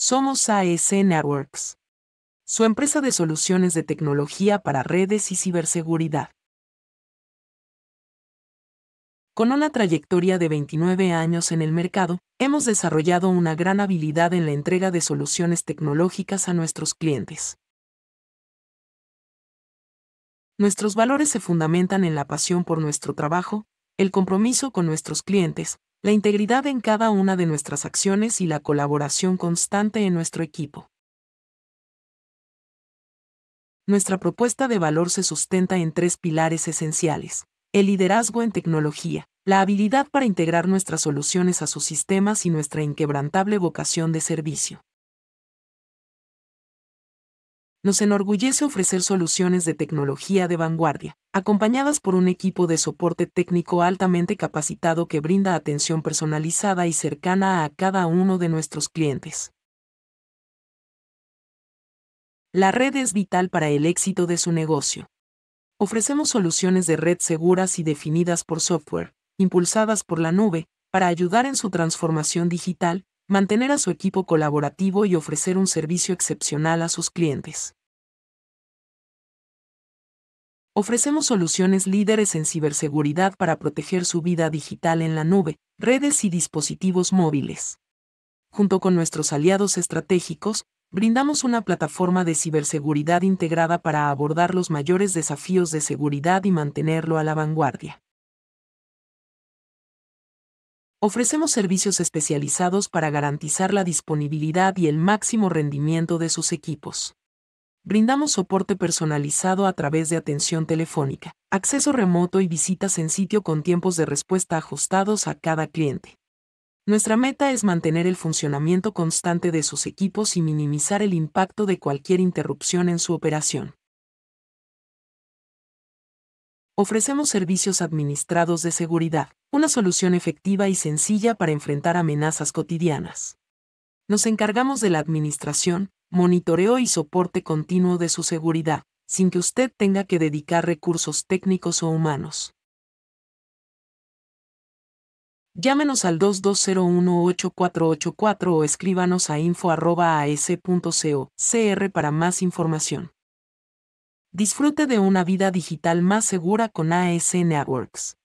Somos AS Networks, su empresa de soluciones de tecnología para redes y ciberseguridad. Con una trayectoria de 29 años en el mercado, hemos desarrollado una gran habilidad en la entrega de soluciones tecnológicas a nuestros clientes. Nuestros valores se fundamentan en la pasión por nuestro trabajo, el compromiso con nuestros clientes, la integridad en cada una de nuestras acciones y la colaboración constante en nuestro equipo. Nuestra propuesta de valor se sustenta en tres pilares esenciales. El liderazgo en tecnología, la habilidad para integrar nuestras soluciones a sus sistemas y nuestra inquebrantable vocación de servicio. Nos enorgullece ofrecer soluciones de tecnología de vanguardia, acompañadas por un equipo de soporte técnico altamente capacitado que brinda atención personalizada y cercana a cada uno de nuestros clientes. La red es vital para el éxito de su negocio. Ofrecemos soluciones de red seguras y definidas por software, impulsadas por la nube, para ayudar en su transformación digital, mantener a su equipo colaborativo y ofrecer un servicio excepcional a sus clientes. Ofrecemos soluciones líderes en ciberseguridad para proteger su vida digital en la nube, redes y dispositivos móviles. Junto con nuestros aliados estratégicos, brindamos una plataforma de ciberseguridad integrada para abordar los mayores desafíos de seguridad y mantenerlo a la vanguardia. Ofrecemos servicios especializados para garantizar la disponibilidad y el máximo rendimiento de sus equipos brindamos soporte personalizado a través de atención telefónica, acceso remoto y visitas en sitio con tiempos de respuesta ajustados a cada cliente. Nuestra meta es mantener el funcionamiento constante de sus equipos y minimizar el impacto de cualquier interrupción en su operación. Ofrecemos servicios administrados de seguridad, una solución efectiva y sencilla para enfrentar amenazas cotidianas. Nos encargamos de la administración, monitoreo y soporte continuo de su seguridad, sin que usted tenga que dedicar recursos técnicos o humanos. Llámenos al 2201-8484 o escríbanos a info@as.c.o.cr para más información. Disfrute de una vida digital más segura con AS Networks.